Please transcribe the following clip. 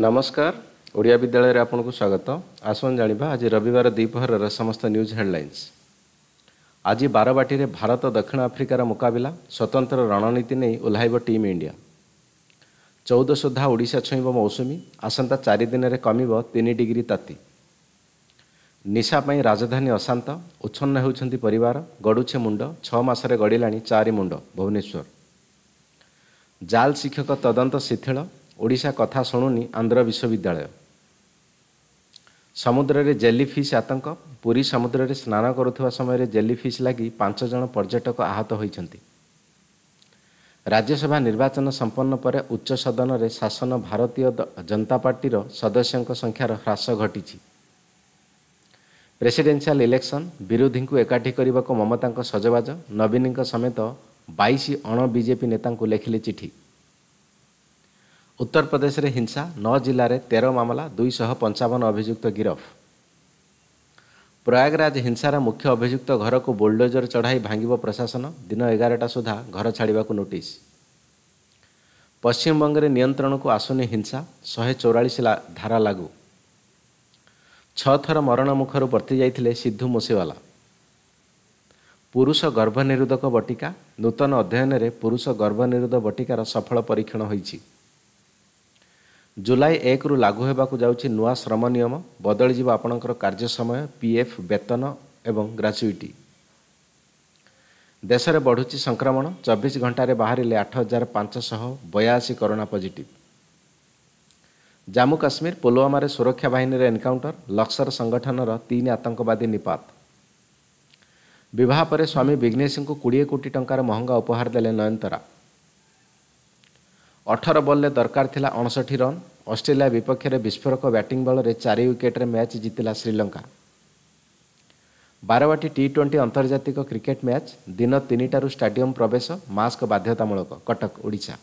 ନମସ୍କାର ଓଡ଼ିଆ ବିଦ୍ୟାଳୟରେ ଆପଣଙ୍କୁ ସ୍ୱାଗତ ଆସନ୍ତୁ ଜାଣିବା ଆଜି ରବିବାର ଦ୍ୱିପହରର ସମସ୍ତ ନ୍ୟୁଜ୍ ହେଡ଼ଲାଇନ୍ସ ଆଜି ବାରବାଟୀରେ ଭାରତ ଦକ୍ଷିଣ ଆଫ୍ରିକାର ମୁକାବିଲା ସ୍ୱତନ୍ତ୍ର ରଣନୀତି ନେଇ ଓହ୍ଲାଇବ ଟିମ୍ ଇଣ୍ଡିଆ ଚଉଦ ସୁଦ୍ଧା ଓଡ଼ିଶା ଛୁଇଁବ ମୌସୁମୀ ଆସନ୍ତା ଚାରି ଦିନରେ କମିବ ତିନି ଡିଗ୍ରୀ ତାତି ନିଶା ପାଇଁ ରାଜଧାନୀ ଅଶାନ୍ତ ଉଚ୍ଛନ୍ନ ହେଉଛନ୍ତି ପରିବାର ଗଡ଼ୁଛେ ମୁଣ୍ଡ ଛଅ ମାସରେ ଗଡ଼ିଲାଣି ଚାରି ମୁଣ୍ଡ ଭୁବନେଶ୍ୱର ଜାଲ ଶିକ୍ଷକ ତଦନ୍ତ ଶିଥିଳ ଓଡ଼ିଶା କଥା ଶୁଣୁନି ଆନ୍ଧ୍ର ବିଶ୍ୱବିଦ୍ୟାଳୟ ସମୁଦ୍ରରେ ଜେଲି ଫିସ୍ ଆତଙ୍କ ପୁରୀ ସମୁଦ୍ରରେ ସ୍ନାନ କରୁଥିବା ସମୟରେ ଜେଲି ଫିସ୍ ଲାଗି ପାଞ୍ଚ ଜଣ ପର୍ଯ୍ୟଟକ ଆହତ ହୋଇଛନ୍ତି ରାଜ୍ୟସଭା ନିର୍ବାଚନ ସମ୍ପନ୍ନ ପରେ ଉଚ୍ଚ ସଦନରେ ଶାସନ ଭାରତୀୟ ଜନତା ପାର୍ଟିର ସଦସ୍ୟଙ୍କ ସଂଖ୍ୟାର ହ୍ରାସ ଘଟିଛି ପ୍ରେସିଡେନ୍ସିଆଲ୍ ଇଲେକ୍ସନ୍ ବିରୋଧୀଙ୍କୁ ଏକାଠି କରିବାକୁ ମମତାଙ୍କ ସଜବାଜ ନବୀନଙ୍କ ସମେତ ବାଇଶ ଅଣ ବିଜେପି ନେତାଙ୍କୁ ଲେଖିଲେ ଚିଠି ଉତ୍ତରପ୍ରଦେଶରେ ହିଂସା ନଅ ଜିଲ୍ଲାରେ ତେର ମାମଲା ଦୁଇଶହ ପଞ୍ଚାବନ ଅଭିଯୁକ୍ତ ଗିରଫ ପ୍ରୟାଗରାଜ ହିଂସାର ମୁଖ୍ୟ ଅଭିଯୁକ୍ତ ଘରକୁ ବୁଲ୍ଡୋଜର ଚଢ଼ାଇ ଭାଙ୍ଗିବ ପ୍ରଶାସନ ଦିନ ଏଗାରଟା ସୁଦ୍ଧା ଘର ଛାଡ଼ିବାକୁ ନୋଟିସ୍ ପଶ୍ଚିମବଙ୍ଗରେ ନିୟନ୍ତ୍ରଣକୁ ଆସୁନି ହିଂସା ଶହେ ଚଉରାଳିଶ ଧାରା ଲାଗୁ ଛଅ ଥର ମରଣମୁଖରୁ ବର୍ତ୍ତିଯାଇଥିଲେ ସିଦ୍ଧୁ ମୁସିୱାଲା ପୁରୁଷ ଗର୍ଭନିରୋଧକ ବଟିକା ନୂତନ ଅଧ୍ୟୟନରେ ପୁରୁଷ ଗର୍ଭନିରୋଧ ବଟିକାର ସଫଳ ପରୀକ୍ଷଣ ହୋଇଛି ଜୁଲାଇ ଏକରୁ ଲାଗୁ ହେବାକୁ ଯାଉଛି ନୂଆ ଶ୍ରମ ନିୟମ ବଦଳିଯିବ ଆପଣଙ୍କର କାର୍ଯ୍ୟ ସମୟ ପି ଏଫ୍ ବେତନ ଏବଂ ଗ୍ରାଚୁଇଟି ଦେଶରେ ବଢ଼ୁଛି ସଂକ୍ରମଣ ଚବିଶ ଘଣ୍ଟାରେ ବାହାରିଲେ ଆଠ ହଜାର ପାଞ୍ଚଶହ ବୟାଅଶୀ କରୋନା ପଜିଟିଭ୍ ଜାମ୍ମୁ କାଶ୍ମୀର ପୁଲୱାମାରେ ସୁରକ୍ଷା ବାହିନୀର ଏନ୍କାଉଣ୍ଟର ଲକ୍ସର ସଂଗଠନର ତିନି ଆତଙ୍କବାଦୀ ନିପାତ ବିବାହ ପରେ ସ୍ୱାମୀ ବିଘ୍ନେଶଙ୍କୁ କୋଡ଼ିଏ କୋଟି ଟଙ୍କାର ମହଙ୍ଗା ଉପହାର ଦେଲେ ନୟନତରା ଅଠର ବଲ୍ରେ ଦରକାର ଥିଲା ଅଣଷଠି ରନ୍ ଅଷ୍ଟ୍ରେଲିଆ ବିପକ୍ଷରେ ବିସ୍ଫୋରକ ବ୍ୟାଟିଂ ବଳରେ ଚାରି ୱିକେଟ୍ରେ ମ୍ୟାଚ୍ ଜିତିଲା ଶ୍ରୀଲଙ୍କା ବାରବାଟି ଟି ଟ୍ୱେଣ୍ଟି ଆନ୍ତର୍ଜାତିକ କ୍ରିକେଟ୍ ମ୍ୟାଚ୍ ଦିନ ତିନିଟାରୁ ଷ୍ଟାଡିୟମ୍ ପ୍ରବେଶ ମାସ୍କ ବାଧ୍ୟତାମୂଳକ କଟକ ଓଡ଼ିଶା